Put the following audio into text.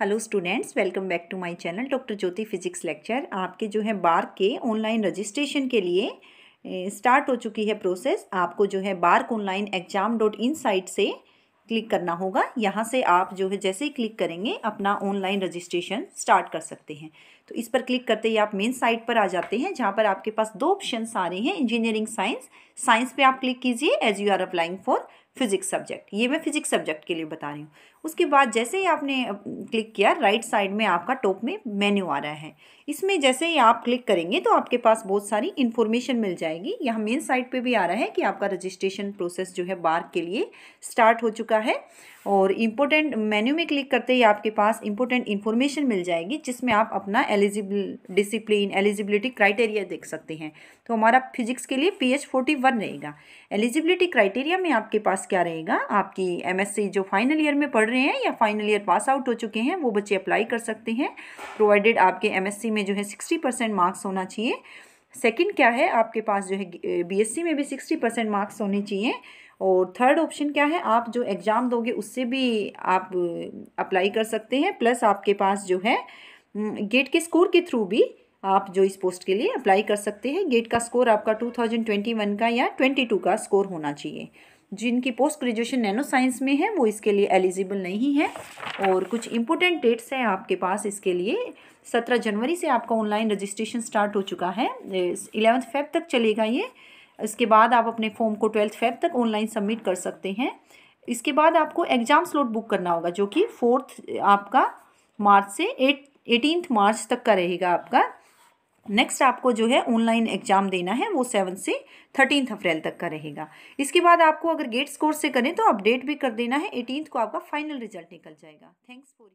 hello students welcome back to my channel doctor Jyoti physics lecture आपके जो है बार के ऑनलाइन रजिस्ट्रेशन के लिए स्टार्ट हो चुकी है प्रोसेस आपको जो है BARC online exam dot in site से क्लिक करना होगा यहाँ से आप जो है जैसे ही क्लिक करेंगे अपना ऑनलाइन रजिस्ट्रेशन स्टार्ट कर सकते हैं तो इस पर क्लिक करते ही आप मेन साइट पर आ जाते हैं जहाँ पर आपके पास दो ऑप्शन आ रहे हैं इंजीनियरिंग साइंस साइंस पे आप क्लिक कीजिए as you are applying for physics subject ये मैं फिजिक्स सब्जेक्ट के लिए बता रही हूँ उसके बाद जैसे ही आपने क्लिक किया राइट साइड में आपका टॉप में मेन्यू आ रहा है इसमें जैसे ही आप क्लिक करेंगे तो आपके पास बहुत सारी इन्फॉर्मेशन मिल जाएगी यहाँ मेन साइड पे भी आ रहा है कि आपका रजिस्ट्रेशन प्रोसेस जो है बार के लिए स्टार्ट हो चुका है और इम्पोर्टेंट मेन्यू में क्लिक करते ही आपके पास इम्पोर्टेंट इन्फॉर्मेशन मिल जाएगी जिसमें आप अपना एलिजिबल डिसिप्लिन एलिजिबिलिटी क्राइटेरिया देख सकते हैं तो हमारा फिजिक्स के लिए पी एच फोर्टी वन रहेगा एलिजिबिलिटी क्राइटेरिया में आपके पास क्या रहेगा आपकी एमएससी जो फाइनल ईयर में पढ़ रहे हैं या फाइनल ईयर पास आउट हो चुके हैं वो बच्चे अप्लाई कर सकते हैं प्रोवाइडेड आपके एमएससी में जो है सिक्सटी परसेंट मार्क्स होना चाहिए सेकेंड क्या है आपके पास जो है बी में भी सिक्सटी परसेंट मार्क्स होने चाहिए और थर्ड ऑप्शन क्या है आप जो एग्ज़ाम दोगे उससे भी आप अप्लाई कर सकते हैं प्लस आपके पास जो है गेट के स्कोर के थ्रू भी आप जो इस पोस्ट के लिए अप्लाई कर सकते हैं गेट का स्कोर आपका टू थाउजेंड ट्वेंटी वन का या ट्वेंटी टू का स्कोर होना चाहिए जिनकी पोस्ट ग्रेजुएशन नैनो साइंस में है वो इसके लिए एलिजिबल नहीं है और कुछ इंपॉर्टेंट डेट्स हैं आपके पास इसके लिए सत्रह जनवरी से आपका ऑनलाइन रजिस्ट्रेशन स्टार्ट हो चुका है इलेवंथ फेब तक चलेगा ये इसके बाद आप अपने फॉर्म को ट्वेल्थ फेब तक ऑनलाइन सबमिट कर सकते हैं इसके बाद आपको एग्ज़ाम स्लॉट बुक करना होगा जो कि फोर्थ आपका मार्च से एट एटीनथ मार्च तक का रहेगा आपका नेक्स्ट आपको जो है ऑनलाइन एग्जाम देना है वो सेवन से थर्टीन अप्रैल तक का रहेगा इसके बाद आपको अगर गेट स्कोर से करें तो अपडेट भी कर देना है एटीन को आपका फाइनल रिजल्ट निकल जाएगा थैंक्स फॉर